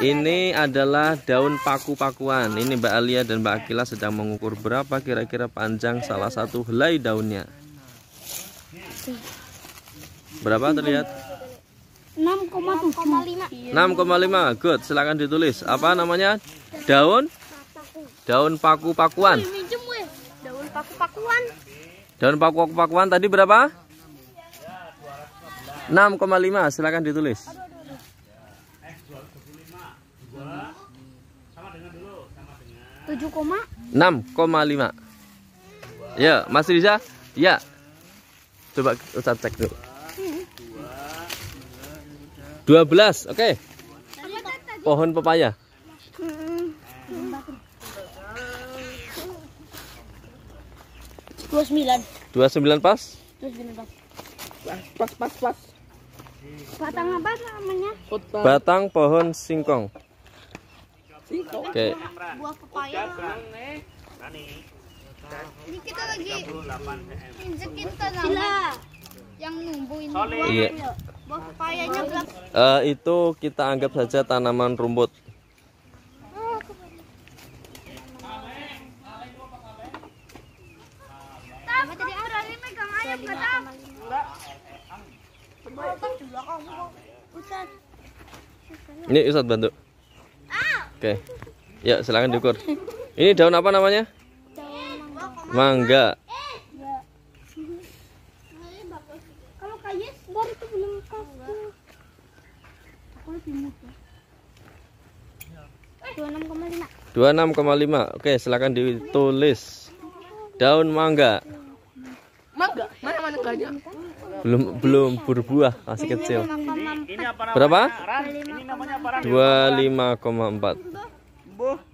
Ini adalah daun paku-pakuan. Ini Mbak Alia dan Mbak Akila sedang mengukur berapa kira-kira panjang salah satu helai daunnya. Berapa terlihat? 6,5. 6,5. Good, silakan ditulis. Apa namanya? Daun daun paku-pakuan. Daun paku-pakuan. Daun paku-pakuan tadi berapa? 6,5. Silakan ditulis. 75 7,6,5 ya Mas Riza ya coba Ustaz cek dulu 12 oke okay. pohon pepaya dua sembilan dua sembilan pas dua sembilan pas pas pas pas Batang apa namanya? Batang pohon singkong. Singkong. Oke. Okay. Buah pepaya. Ini kita lagi injekin tanaman yang numbuhin buah. Iya. Buah pepayanya berapa? Uh, itu kita anggap saja tanaman rumput. Takut berani megang ayam, ini Ustadz bantu. Oke. Ya, silakan diukur. Ini daun apa namanya? Daun mangga. mangga. Kalau kayes itu 26,5. Oke, silakan ditulis. Daun mangga. Mangga. Mana mana mangganya? belum belum berbuah masih kecil berapa 25,4